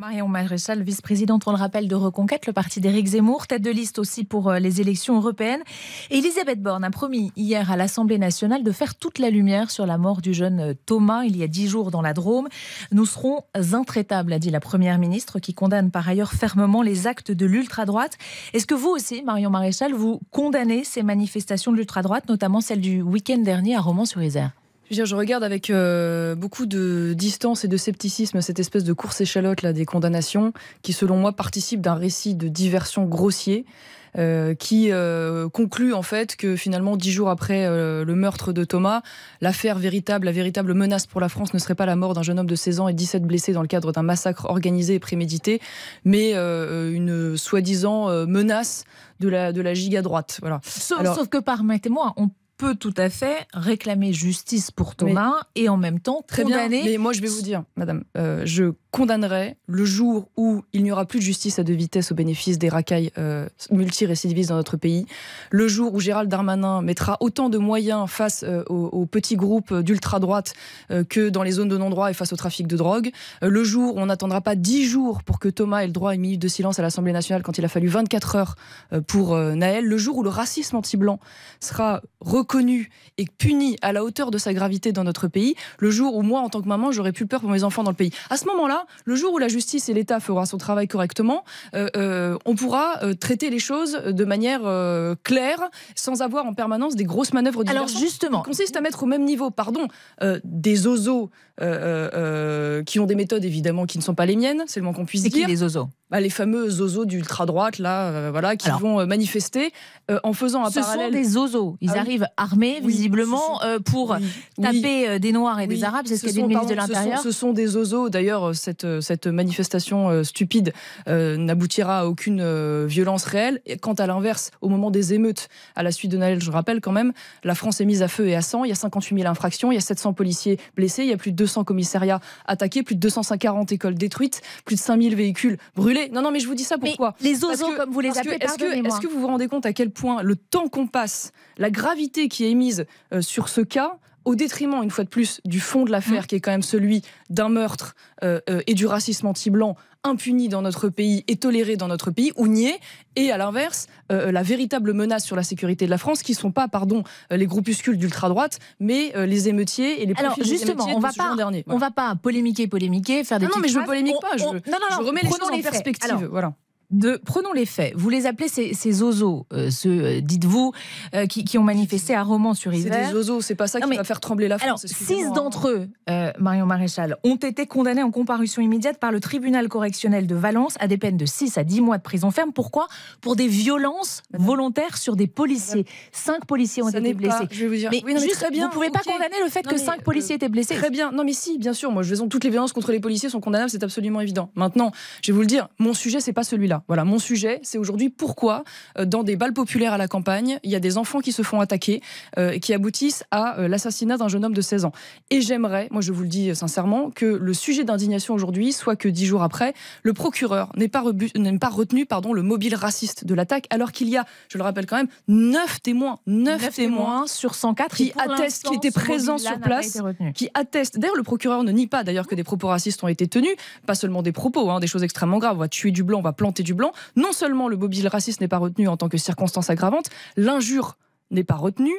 Marion Maréchal, vice-présidente, on le rappelle, de Reconquête, le parti d'Éric Zemmour, tête de liste aussi pour euh, les élections européennes. Et Elisabeth Borne a promis hier à l'Assemblée nationale de faire toute la lumière sur la mort du jeune euh, Thomas il y a dix jours dans la Drôme. Nous serons intraitables, a dit la Première ministre, qui condamne par ailleurs fermement les actes de l'ultra-droite. Est-ce que vous aussi, Marion Maréchal, vous condamnez ces manifestations de l'ultra-droite, notamment celle du week-end dernier à Romans-sur-Isère je, regarde avec euh, beaucoup de distance et de scepticisme cette espèce de course échalote là, des condamnations qui, selon moi, participe d'un récit de diversion grossier. Euh, qui euh, conclut en fait que finalement dix jours après le meurtre de Thomas, l'affaire véritable, la véritable menace pour la France ne serait pas la mort d'un jeune homme de 16 ans et 17 blessés dans le cadre d'un massacre organisé et prémédité, mais une soi-disant menace de la, de la giga droite. Voilà. Sauf, que, permettez-moi, on peut tout à fait réclamer justice pour Thomas et en même temps très condamner. Bien, mais moi, je vais vous dire, madame, euh, je condamnerai le jour où il n'y aura plus de justice à deux vitesses au bénéfice des racailles multi euh, multirécidivistes dans notre pays, le jour où Gérald Darmanin mettra autant de moyens face euh, aux, petits groupes d'ultra-droite que dans les zones de non-droit et face au trafic de drogue, le jour où on n'attendra pas dix jours pour que Thomas ait le droit à une minute de silence à l'Assemblée nationale quand il a fallu 24 heures pour Naël, le jour où le racisme anti-blanc sera reconnu connu et puni à la hauteur de sa gravité dans notre pays, le jour où moi, en tant que maman, j'aurais plus peur pour mes enfants dans le pays. À ce moment-là, le jour où la justice et l'État feront son travail correctement, euh, euh, on pourra euh, traiter les choses de manière claire, sans avoir en permanence des grosses manœuvres de Alors justement, qui consiste à mettre au même niveau, pardon, des ozos euh, euh, euh, qui ont des méthodes évidemment qui ne sont pas les miennes, c'est le moins qu'on puisse dire. qui les zozos bah, Les fameux zozos d'ultra-droite, là, voilà, qui vont manifester en faisant un parallèle. Ce sont des zozos. Ils ah arrivent armés, visiblement, pour taper des Noirs et des Arabes. C'est ce, qu'a dit le ministre de l'Intérieur. Ce, sont des zozos. D'ailleurs, cette, cette manifestation stupide n'aboutira à aucune violence réelle. Et quant à l'inverse, au moment des émeutes, à la suite de Naël, je rappelle quand même, la France est mise à feu et à sang. Il y a 58 000 infractions, il y a 700 policiers blessés, il y a plus de 200 200 commissariats attaqués, plus de 240 écoles détruites, plus de 5000 véhicules brûlés. Non, non, mais je vous dis ça pourquoi Les oiseaux comme vous les appelez, est-ce que, vous vous rendez compte à quel point le temps qu'on passe, la gravité qui est mise euh, sur ce cas, au détriment, une fois de plus, du fond de l'affaire, mm. qui est quand même celui d'un meurtre euh, euh, et du racisme anti-blanc impuni dans notre pays et toléré dans notre pays ou nié, et à l'inverse, euh, la véritable menace sur la sécurité de la France, qui ne sont pas, pardon, les groupuscules d'ultra-droite, mais les émeutiers et les Alors, justement, on va pas, dernier. On va pas polémiquer, polémiquer, faire des Non, non mais je ne polémique pas, je, remets les choses en perspective. voilà de prenons les faits. Vous les appelez ces, ces euh, euh, dites-vous, euh, qui, ont manifesté à romans sur isère C'est des ozos, c'est pas ça qui va faire trembler la France. Alors, six d'entre eux, Marion Maréchal, ont été condamnés en comparution immédiate par le tribunal correctionnel de Valence à des peines de 6 à 10 mois de prison ferme. Pourquoi Pour des violences volontaires sur des policiers. Cinq policiers ont été blessés. je vous dire. Mais, pouvez pas condamner le fait que cinq policiers étaient blessés. Très bien. Non, mais si, bien sûr. Moi, je toutes les violences contre les policiers sont condamnables, c'est absolument évident. Maintenant, je vais vous le dire, mon sujet, c'est pas celui-là. Voilà, mon sujet, c'est aujourd'hui pourquoi, euh, dans des balles populaires à la campagne, il y a des enfants qui se font attaquer euh, qui aboutissent à euh, l'assassinat d'un jeune homme de 16 ans. Et j'aimerais, moi je vous le dis sincèrement, que le sujet d'indignation aujourd'hui soit que dix jours après, le procureur n'ait pas, retenu pardon, le mobile raciste de l'attaque, alors qu'il y a, je le rappelle quand même, neuf témoins, neuf témoins, sur 104 qui attestent, qui étaient présents sur place, qui attestent. D'ailleurs, le procureur ne nie pas d'ailleurs que des propos racistes ont été tenus, pas seulement des propos, hein, des choses extrêmement graves. On va tuer du blanc, on va planter blanc, non seulement le mobile raciste n'est pas retenu en tant que circonstance aggravante, l'injure n'est pas retenu,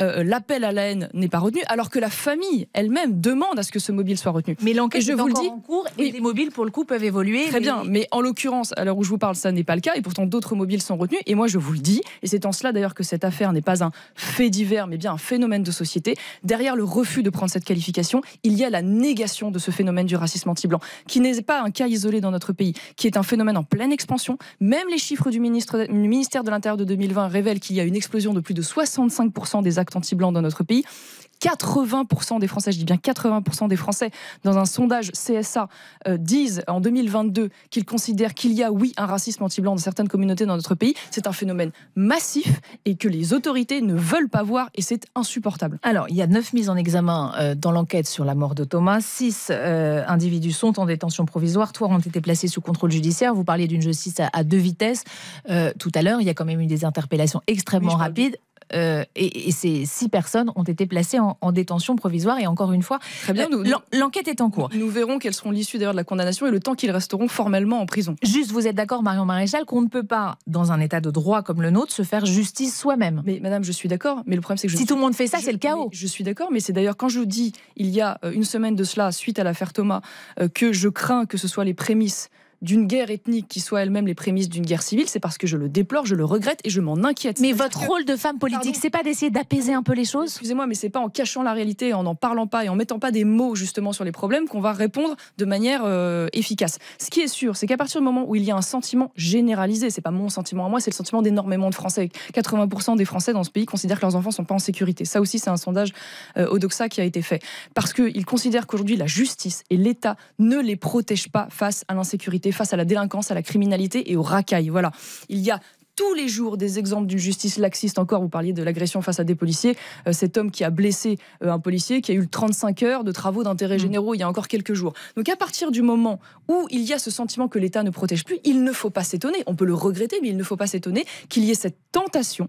euh, l'appel à la haine n'est pas retenu, alors que la famille elle-même demande à ce que ce mobile soit retenu. Mais l'enquête est je vous le dis, en cours et les mobiles, pour le coup, peuvent évoluer. Très bien, mais en l'occurrence, à l'heure où je vous parle, ça n'est pas le cas, et pourtant d'autres mobiles sont retenus. Et moi, je vous le dis, et c'est en cela d'ailleurs que cette affaire n'est pas un fait divers, mais bien un phénomène de société. Derrière le refus de prendre cette qualification, il y a la négation de ce phénomène du racisme anti-blanc, qui n'est pas un cas isolé dans notre pays, qui est un phénomène en pleine expansion. Même les chiffres du, ministère de l'Intérieur de 2020 révèlent qu'il y a une explosion de plus de 65% des actes anti-blancs dans notre pays. 80% des Français, je dis bien 80% des Français, dans un sondage CSA, euh, disent en 2022 qu'ils considèrent qu'il y a, oui, un racisme anti-blanc dans certaines communautés dans notre pays. C'est un phénomène massif et que les autorités ne veulent pas voir et c'est insupportable. Alors, il y a 9 mises en examen euh, dans l'enquête sur la mort de Thomas. 6 euh, individus sont en détention provisoire. 3 ont été placés sous contrôle judiciaire. Vous parliez d'une justice à, deux vitesses. tout à l'heure, il y a quand même eu des interpellations extrêmement rapides euh, et, ces six personnes ont été placées en, détention provisoire. Et encore une fois, euh, l'enquête est en cours. Nous verrons quelles seront l'issue d'ailleurs de la condamnation et le temps qu'ils resteront formellement en prison. Juste, vous êtes d'accord, Marion Maréchal, qu'on ne peut pas, dans un état de droit comme le nôtre, se faire justice soi-même. Mais madame, je suis d'accord. Mais le problème, c'est que si tout le monde fait ça, c'est le chaos. Je suis d'accord, mais c'est d'ailleurs quand je vous dis il y a euh, une semaine de cela, suite à l'affaire Thomas, que je crains que ce soit les prémices d'une guerre ethnique qui soit elle-même les prémices d'une guerre civile, c'est parce que je le déplore, je le regrette et je m'en inquiète. Mais votre rôle de femme politique, c'est pas d'essayer d'apaiser un peu les choses Excusez-moi, mais c'est pas en cachant la réalité, en n'en parlant pas et en mettant pas des mots justement sur les problèmes qu'on va répondre de manière euh, efficace. Ce qui est sûr, c'est qu'à partir du moment où il y a un sentiment généralisé, c'est pas mon sentiment à moi, c'est le sentiment d'énormément de Français. 80% des Français dans ce pays considèrent que leurs enfants sont pas en sécurité. Ça aussi, c'est un sondage Odoxa euh, qui a été fait. Parce qu'ils considèrent qu'aujourd'hui, la justice et l'État ne les protègent pas face à l'insécurité face à la délinquance, à la criminalité et aux racailles. Voilà. Il y a tous les jours des exemples d'une justice laxiste. Encore, vous parliez de l'agression face à des policiers. Euh, cet homme qui a blessé euh, un policier, qui a eu 35 heures de travaux d'intérêt mm. généraux il y a encore quelques jours. Donc à partir du moment où il y a ce sentiment que l'État ne protège plus, il ne faut pas s'étonner. On peut le regretter, mais il ne faut pas s'étonner qu'il y ait cette tentation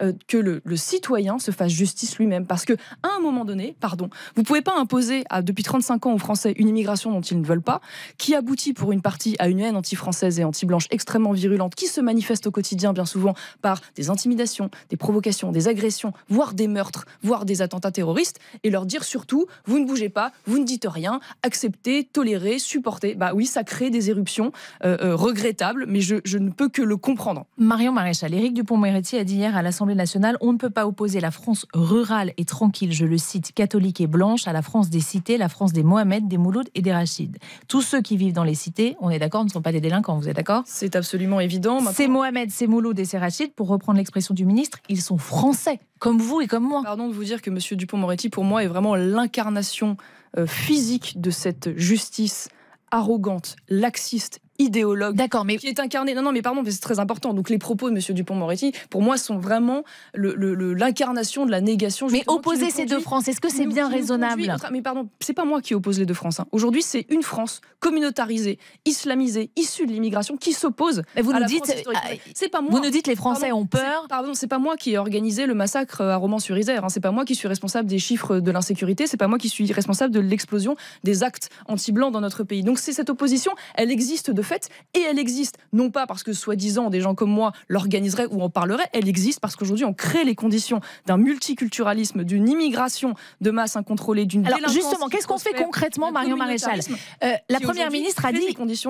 euh, que le, citoyen se fasse justice lui-même. Parce que à un moment donné, pardon, vous pouvez pas imposer depuis 35 ans aux Français une immigration dont ils ne veulent pas, qui aboutit pour une partie à une haine anti-française et anti-blanche extrêmement virulente, qui se manifeste au quotidien bien souvent par des intimidations, des provocations, des agressions, voire des meurtres, voire des attentats terroristes, et leur dire surtout, vous ne bougez pas, vous ne dites rien, acceptez, tolérez, supportez. Bah oui, ça crée des éruptions euh, euh, regrettables, mais je, ne peux que le comprendre. Marion Maréchal, Éric Dupont-Moretti a dit hier à l'Assemblée nationale, on ne peut pas opposer la France rurale et tranquille, je le cite, catholique et blanche, à la France des cités, la France des Mohamed, des Moulouds et des Rachid. Tous ceux qui vivent dans les cités, on est d'accord, ne sont pas des délinquants, vous êtes d'accord C'est absolument évident. C'est Mohamed, c'est des Séracides, pour reprendre l'expression du ministre, ils sont français, comme vous et comme moi. Pardon de vous dire que monsieur Dupont-Moretti, pour moi, est vraiment l'incarnation euh, physique de cette justice arrogante, laxiste idéologue. D'accord, mais qui est incarné. Non, non, mais pardon, mais c'est très important. Donc les propos de Monsieur Dupont-Moretti, pour moi, sont vraiment l'incarnation le, l'incarnation de la négation. Mais opposer ces deux France, est-ce que c'est bien raisonnable Mais pardon, c'est pas moi qui oppose les deux France. Hein. Aujourd'hui, c'est une France communautarisée, islamisée, issue de l'immigration, qui s'oppose. Mais vous à la dites, euh, c'est pas moi. Vous nous dites les Français ont peur. Pardon, c'est pas moi qui ai organisé le massacre euh, à Romans-sur-Isère. Hein. C'est pas moi qui suis responsable des chiffres de l'insécurité. C'est pas moi qui suis responsable de l'explosion des actes anti-blancs dans notre pays. Donc c'est cette opposition, elle existe de fait, et elle existe, non pas parce que soi-disant des gens comme moi l'organiseraient ou en parleraient, elle existe parce qu'aujourd'hui on crée les conditions d'un multiculturalisme, d'une immigration de masse incontrôlée, d'une Alors justement, qu'est-ce qu'on fait concrètement, Marion Maréchal euh, La Première ministre a dit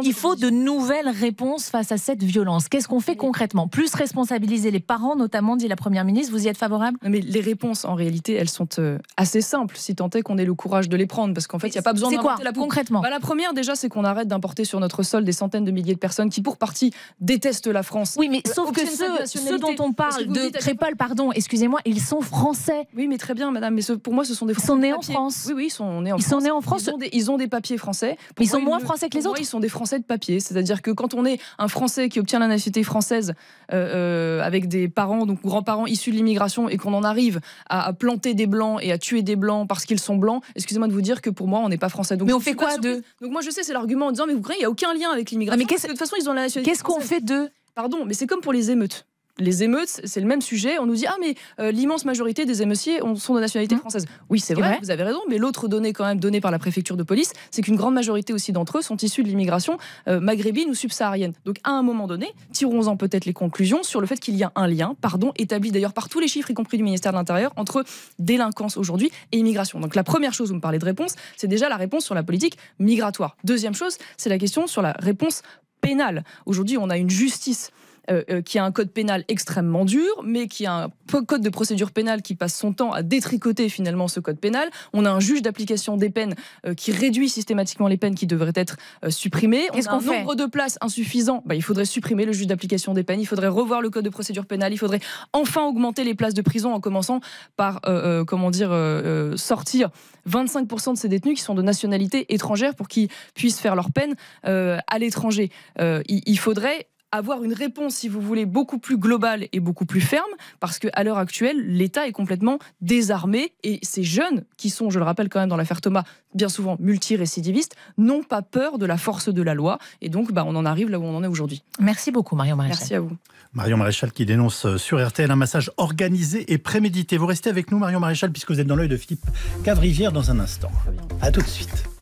il faut de nouvelles réponses face à cette violence. Qu'est-ce qu'on fait concrètement Plus responsabiliser les parents, notamment, dit la Première ministre. Vous y êtes favorable Mais les réponses, en réalité, elles sont euh, assez simples, si tant est qu'on ait le courage de les prendre, parce qu'en fait, il n'y a pas besoin quoi la concrètement bah, La première, déjà, c'est qu'on arrête d'importer sur notre sol des de milliers de personnes qui, pour partie, détestent la France. Oui, mais euh, sauf que ceux, dont on parle, de le pardon, excusez-moi, ils sont français. Oui, mais très bien, madame, mais pour moi, ce sont des Français. Ils sont nés en France. Oui, oui, ils sont nés en France. en France. Ils, ont des, papiers français. ils sont moins français que les autres. ils sont des Français de papier. C'est-à-dire que quand on est un Français qui obtient la nationalité française euh, euh, avec des parents, donc grands-parents issus de l'immigration, et qu'on en arrive à, planter des blancs et à tuer des blancs parce qu'ils sont blancs, excusez-moi de vous dire que pour moi, on n'est pas français. Donc, mais on fait quoi de Donc moi, je sais, c'est l'argument en disant, mais vous croyez, il n'y a aucun lien avec ah, qu'est-ce Mais de toute façon, ils ont la Qu'est-ce qu'on fait de Pardon, mais c'est comme pour les émeutes les émeutes, c'est le même sujet. On nous dit ah mais euh, l'immense majorité des émeutiers sont de nationalité mmh. française. Oui, c'est vrai, vous avez raison. Mais l'autre donnée quand même donnée par la préfecture de police, c'est qu'une grande majorité aussi d'entre eux sont issus de l'immigration euh, maghrébine ou subsaharienne. Donc à un moment donné, tirons-en peut-être les conclusions sur le fait qu'il y a un lien, pardon, établi d'ailleurs par tous les chiffres, y compris du ministère de l'Intérieur, entre délinquance aujourd'hui et immigration. Donc la première chose, vous me parlez de réponse, c'est déjà la réponse sur la politique migratoire. Deuxième chose, c'est la question sur la réponse pénale. Aujourd'hui, on a une justice euh, euh, qui a un code pénal extrêmement dur, mais qui a un code de procédure pénale qui passe son temps à détricoter finalement ce code pénal. On a un juge d'application des peines euh, qui réduit systématiquement les peines qui devraient être supprimées. On a un nombre de places insuffisant. Bah, il faudrait supprimer le juge d'application des peines. Il faudrait revoir le code de procédure pénale. Il faudrait enfin augmenter les places de prison en commençant par comment dire sortir 25% de ces détenus qui sont de nationalité étrangère pour qu'ils puissent faire leur peine à l'étranger. il faudrait avoir une réponse, si vous voulez, beaucoup plus globale et beaucoup plus ferme, parce qu'à l'heure actuelle, l'État est complètement désarmé et ces jeunes, qui sont, je le rappelle quand même dans l'affaire Thomas, bien souvent multirécidivistes, n'ont pas peur de la force de la loi. Et donc, bah, on en arrive là où on en est aujourd'hui. Merci beaucoup, Marion Maréchal. Merci à vous. Marion Maréchal qui dénonce euh, sur RTL un massage organisé et prémédité. Vous restez avec nous, Marion Maréchal, puisque vous êtes dans l'œil de Philippe Cavrivière dans un instant. À tout de suite.